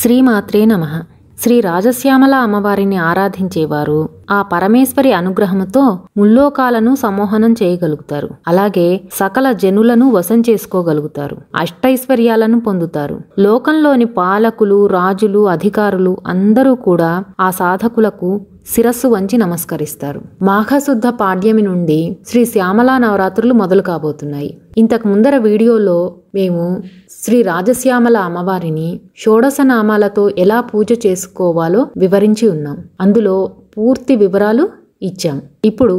శ్రీమాత్రే నమ శ్రీ రాజశ్యామల అమ్మవారిని ఆరాధించేవారు ఆ పరమేశ్వరి అనుగ్రహముతో ముల్లోకాలను సమోహనం చేయగలుగుతారు అలాగే సకల జనులను వశం చేసుకోగలుగుతారు అష్టైశ్వర్యాలను పొందుతారు లోకంలోని పాలకులు రాజులు అధికారులు అందరూ కూడా ఆ సాధకులకు శిరస్సు వంచి నమస్కరిస్తారు మాఘశుద్ధ పాడ్యమి నుండి శ్రీ శ్యామలా నవరాత్రులు మొదలు కాబోతున్నాయి ఇంతకు ముందర వీడియోలో మేము శ్రీ రాజశ్యామల అమ్మవారిని నామాలతో ఎలా పూజ చేసుకోవాలో వివరించి ఉన్నాం అందులో పూర్తి వివరాలు ఇచ్చాం ఇప్పుడు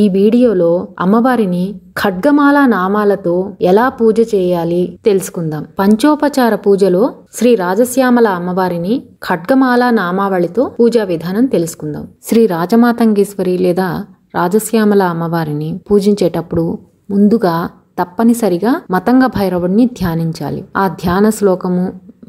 ఈ వీడియోలో అమ్మవారిని ఖడ్గమాల నామాలతో ఎలా పూజ చేయాలి తెలుసుకుందాం పంచోపచార పూజలో శ్రీ రాజశ్యామల అమ్మవారిని ఖడ్గమాల నామావళితో పూజా విధానం తెలుసుకుందాం శ్రీ రాజమాతంగేశ్వరి లేదా రాజశ్యామల అమ్మవారిని పూజించేటప్పుడు ముందుగా తప్పనిసరిగా మతంగ భైరవుణ్ణి ధ్యానించాలి ఆ ధ్యాన శ్లోకము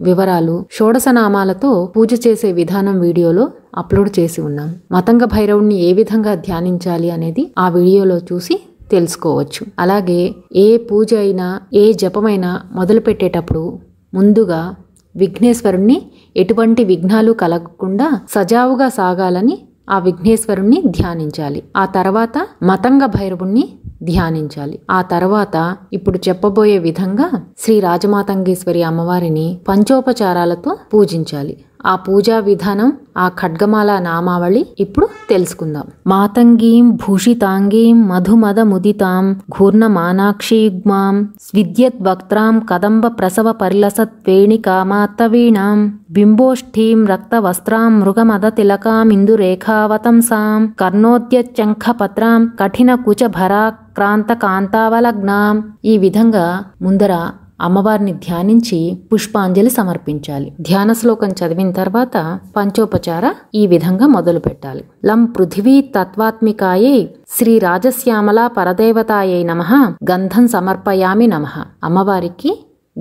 వివరాలు షోడశనామాలతో పూజ చేసే విధానం వీడియోలో అప్లోడ్ చేసి ఉన్నాం మతంగ భైరవుణ్ణి ఏ విధంగా ధ్యానించాలి అనేది ఆ వీడియోలో చూసి తెలుసుకోవచ్చు అలాగే ఏ పూజ అయినా ఏ జపమైనా మొదలుపెట్టేటప్పుడు ముందుగా విఘ్నేశ్వరుణ్ణి ఎటువంటి విఘ్నాలు కలగకుండా సజావుగా సాగాలని ఆ విఘ్నేశ్వరుణ్ణి ధ్యానించాలి ఆ తర్వాత మతంగ భైరవుణ్ణి ధ్యానించాలి ఆ తర్వాత ఇప్పుడు చెప్పబోయే విధంగా శ్రీ రాజమాతంగేశ్వరి అమ్మవారిని పంచోపచారాలతో పూజించాలి ఆ పూజా విధానం ఆ ఖడ్గమాల నామావళి ఇప్పుడు తెలుసుకుందాం మాతంగీం భూషితాంగీం మధుమద ముదితాం ఘూర్ణమానాక్షీగ్మాం స్విద్యద్వక్త్రాం కదంబ ప్రసవ కామాత్తవీణాం బింబోష్ఠీం రక్తవస్త్రాం మృగమద తిలకాం సాం తిలకామిందురేఖావతంసాం పత్రాం కఠిన కుచభరా క్రాంత కాంతావలగ్నాం ఈ విధంగా ముందర అమ్మవారిని ధ్యానించి పుష్పాంజలి సమర్పించాలి ధ్యాన శ్లోకం చదివిన తర్వాత పంచోపచార ఈ విధంగా మొదలు పెట్టాలి లం పృథివీ తత్వాత్మికాయే శ్రీ రాజశ్యామల పరదేవతాయే నమ గంధం సమర్పయామి నమ అమ్మవారికి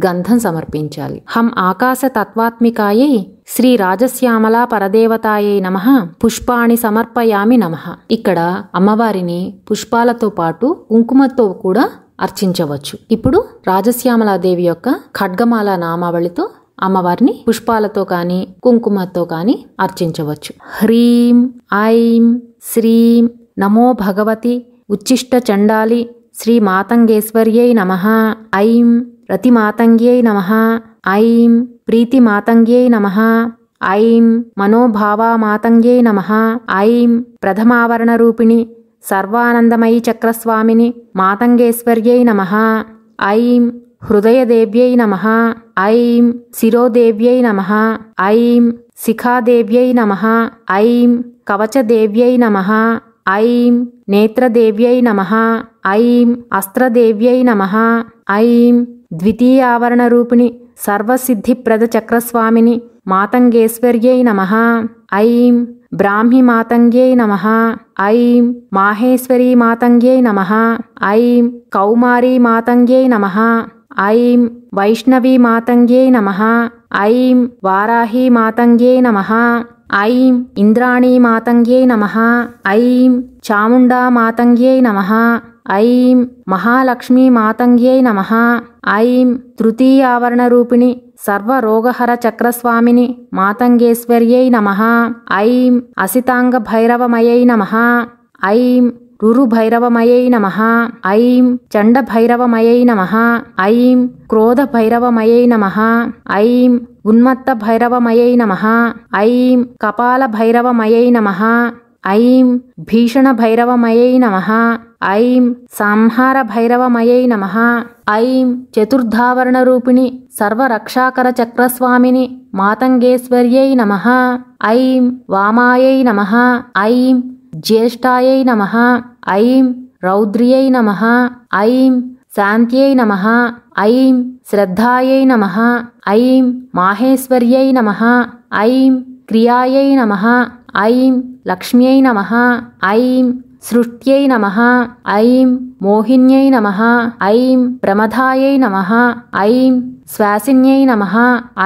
గంధం సమర్పించాలి హం ఆకాశ తత్వాత్మికాయే శ్రీ రాజశ్యామల పరదేవతాయే నమ పుష్పాణి సమర్పయామి నమ ఇక్కడ అమ్మవారిని పుష్పాలతో పాటు కుంకుమతో కూడా అర్చించవచ్చు ఇప్పుడు రాజశ్యామలాదేవి యొక్క ఖడ్గమాల నామావళితో అమ్మవారిని పుష్పాలతో కానీ కుంకుమతో కానీ అర్చించవచ్చు హ్రీం ఐం శ్రీం నమో భగవతి ఉచ్చిష్ట చండాలి శ్రీ మాతంగేశ్వర్యై నమ ఐం రతిమాతంగ్యై నమ ఐం ప్రీతిమాతంగ్యై నమ ఐం మనోభావామాతంగ్యై నమ ఐం ప్రథమావరణ రూపిణి సర్వానందమయీ చక్రస్వామిని మాతంగేశ్వర్యై నమ ఐం హృదయదేవ్యై నమ ఐం శిరోదేవ్యై నమ ఐం శిఖాదేవ్యై నమ ఐం కవచదేవ్యై నమ ఐం నేత్రదేవ్యై నమ ఐం అస్త్రదేవ్యై నమ ఐం ద్వితీయావరణ రూపిణి సర్వసిద్ధిప్రద చక్రస్వామిని మాతంగేశ్వర్యై నమ ऐं ब्राह्मीमातङ्ग्यै नमः ऐं माहेश्वरीमातङ्ग्यै नमः ऐं कौमारीमातङ्ग्यै नमः ऐं वैष्णवीमातङ्ग्यै नमः ऐं वाराहीमातङ्ग्ये नमः ऐं इन्द्राणीमातङ्ग्यै नमः ऐं चामुण्डामातङ्ग्यै नमः ऐं महालक्ष्मीमातङ्ग्यै नमः ऐं तृतीयावरणरूपिणि सर्वरोगहरचक्रस्वामिनि मातङ्गेश्वर्यै नमः ऐं असिताङ्गभैरवमयै नमः ऐं रुरुभैरवमयै नमः ऐं चण्डभैरवमयै नमः ऐं क्रोधभैरवमयै नमः ऐं उन्मत्तभैरवमयै नमः ऐं कपालभैरवमयै नमः ऐं भीषणभैरवमयै नमः ऐं संहारभैरवमयै नमः ऐं चतुर्धावरणरूपिणि सर्वरक्षाकरचक्रस्वामिनि मातङ्गेश्वर्यै नमः ऐं वामायै नमः ऐं ज्येष्ठायै नमः ऐं रौद्र्यै नमः ऐं शान्त्यै नमः ऐं श्रद्धायै नमः ऐं माहेश्वर्यै नमः ऐं क्रियायै नमः ऐं लक्ष्म्यै नमः ऐं सृष्ट्यै नमः ऐं मोहिन्यै नमः ऐं प्रमथायै नमः ऐं स्वासिन्यै नमः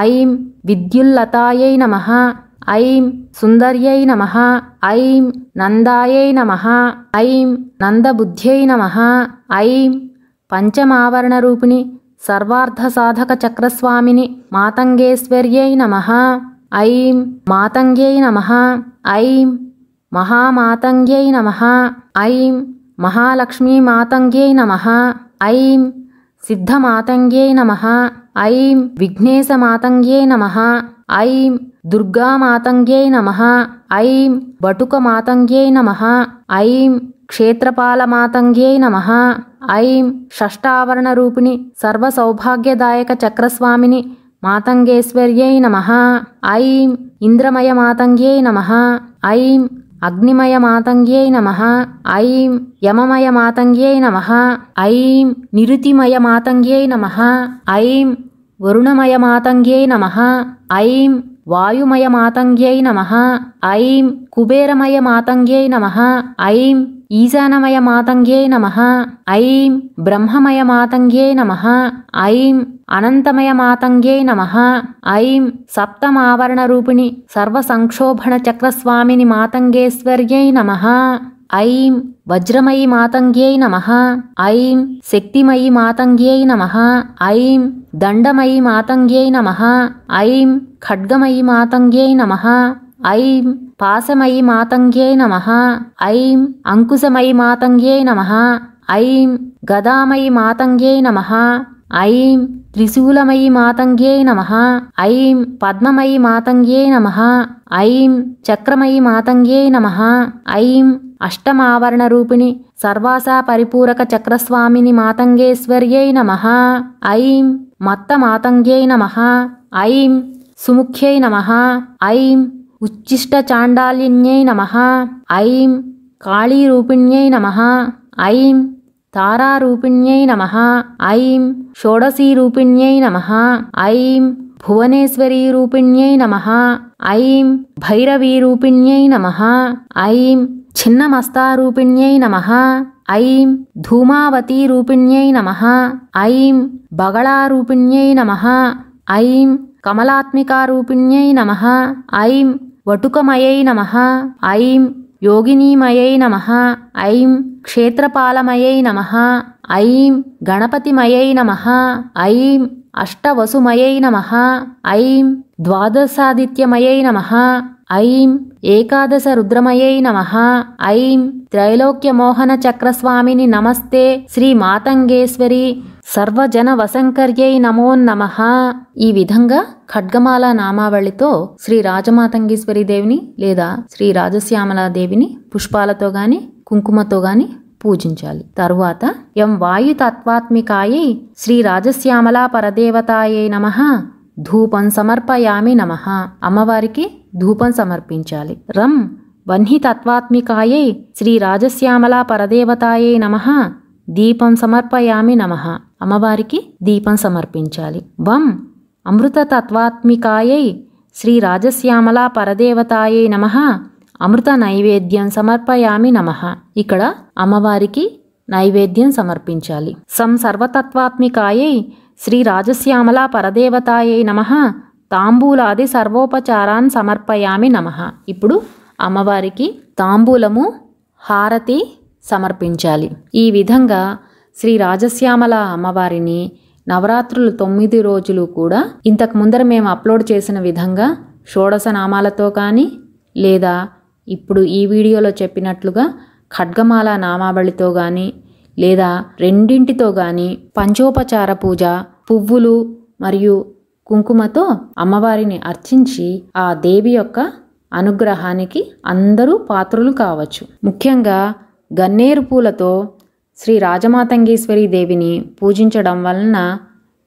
ऐं विद्युल्लतायै नमः ऐं सुन्दर्यै नमः ऐं नन्दायै नमः ऐं नन्दबुद्ध्यै नमः ऐं पञ्चमावरणरूपिणि सर्वार्धसाधकचक्रस्वामिनि मातङ्गेश्वर्यै नमः ऐं मातङ्ग्यै नमः ऐं महामातङ्ग्यै नमः ऐं महालक्ष्मीमातङ्ग्यै नमः ऐं सिद्धमातङ्ग्यै नमः ऐं विघ्नेशमातङ्ग्यै नमः ऐं दुर्गामातङ्ग्यै नमः ऐं वटुकमातङ्ग्यै नमः ऐं क्षेत्रपालमातङ्ग्यै नमः ऐं षष्ठावरणरूपिणि सर्वसौभाग्यदायकचक्रस्वामिनि मातङ्गेश्वर्यै नमः ऐं इन्द्रमयमातङ्ग्यै नमः ऐं अग्निमयमातङ्ग्यै नमः ऐं यममममममममममममयमातङ्ग्यै नमः ऐं निरुतिमयमातङ्ग्यै नमः ऐं वरुणमयमातङ्ग्यै नमः ऐं वायुमयमातङ्ग्यै नमः ऐं कुबेरममयमातङ्ग्यै नमः ऐं ईशानमयमातङ्ग्यै नमः ऐं ब्रह्ममयमातङ्ग्यै नमः ऐं अनन्तमयमातङ्ग्यै नमः ऐं सप्तमावरणरूपिणि सर्वसंक्षोभणचक्रस्वामिनि मातङ्गेश्वर्यै नमः ऐं वज्रमयी मातङ्ग्यै नमः ऐं शक्तिमयी मातङ्ग्यै नमः ऐं दण्डमयी मातङ्ग्यै नमः ऐं खड्गमयी मातङ्ग्यै नमः ఐం పాశమై మాతంగ్యై నమ ఐం అంకుశమయి మాతంగ్యై నమ ఐం గదామయి మాతంగ్యై నమ ఐం త్రిశూలమయి మాతంగ్యై నమ ఐం పద్మమయి మాతంగ్యై నమ ఐం చక్రమయి మాతంగ్యై నమ ఐం అష్టమావరణ రూపిణి సర్వాసా పరిపూరక చక్రస్వామిని మాతంగేశ్వర్యై నమ ఐం మత్త మాతంగ్యై నమ ఐం సుముఖ్యై నమ ఐం उच्चिष्टचाण्डालिन्यै नमः ऐं काळीरूपिण्यै नमः ऐं तारारूपिण्यै नमः ऐं षोडशीरूपिण्यै नमः ऐं भुवनेश्वरीरूपिण्यै नमः ऐं भैरवीरूपिण्यै नमः ऐं छिन्नमस्तारूपिण्यै नमः ऐं धूमावतीरूपिण्यै नमः ऐं बगलारूपिण्यै नमः ऐं कमलात्मिकारूपिण्यै नमः ऐं వటుకమయై నమ ఐం యోగినీమయై నమ ఐం క్షేత్రపాలమయై నమ ఐం గణపతిమయై నమ ఐం అష్టవసుమయై నమ ఐం ద్వాదశాదిత్యమయై నమ ఐం ఏకాదశ రుద్రమయై నమ ఐం త్రైలోక్యమోహన చక్రస్వామిని నమస్తే శ్రీ మాతంగేశ్వరి సర్వజన వసంకర్యై నమో నమ ఈ విధంగా ఖడ్గమాల నామావళితో శ్రీ రాజమాతంగేశ్వరి దేవిని లేదా శ్రీ రాజశ్యామలా దేవిని పుష్పాలతో గాని కుంకుమతో గాని పూజించాలి తరువాత ఎం వాయుతత్వాత్మికాయై శ్రీ రాజశ్యామలా పరదేవతాయే నమ ధూపం సమర్పయామి నమ అమ్మవారికి ధూపం సమర్పించాలి రం వహ్నితత్వాత్మికాయై శ్రీ రాజశ్యామలా పరదేవతాయే నమ దీపం సమర్పయామి నమ అమ్మవారికి దీపం సమర్పించాలి వం అమృతతత్వాత్మికాయై శ్రీ రాజశ్యామలా పరదేవతాయై నమ అమృత నైవేద్యం సమర్పయామి నమ ఇక్కడ అమ్మవారికి నైవేద్యం సమర్పించాలి సం సర్వతత్వాత్మికాయై శ్రీ రాజశ్యామలా పరదేవతాయై నమ తాంబూలాది సర్వోపచారాన్ సమర్పయామి నమ ఇప్పుడు అమ్మవారికి తాంబూలము హారతి సమర్పించాలి ఈ విధంగా శ్రీ రాజశ్యామల అమ్మవారిని నవరాత్రులు తొమ్మిది రోజులు కూడా ఇంతకు ముందర మేము అప్లోడ్ చేసిన విధంగా షోడస నామాలతో కానీ లేదా ఇప్పుడు ఈ వీడియోలో చెప్పినట్లుగా ఖడ్గమాల నామావళితో కానీ లేదా రెండింటితో కానీ పంచోపచార పూజ పువ్వులు మరియు కుంకుమతో అమ్మవారిని అర్చించి ఆ దేవి యొక్క అనుగ్రహానికి అందరూ పాత్రులు కావచ్చు ముఖ్యంగా గన్నేరు పూలతో శ్రీ రాజమాతంగేశ్వరి దేవిని పూజించడం వలన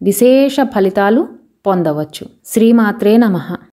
విశేష ఫలితాలు పొందవచ్చు శ్రీమాత్రే నమ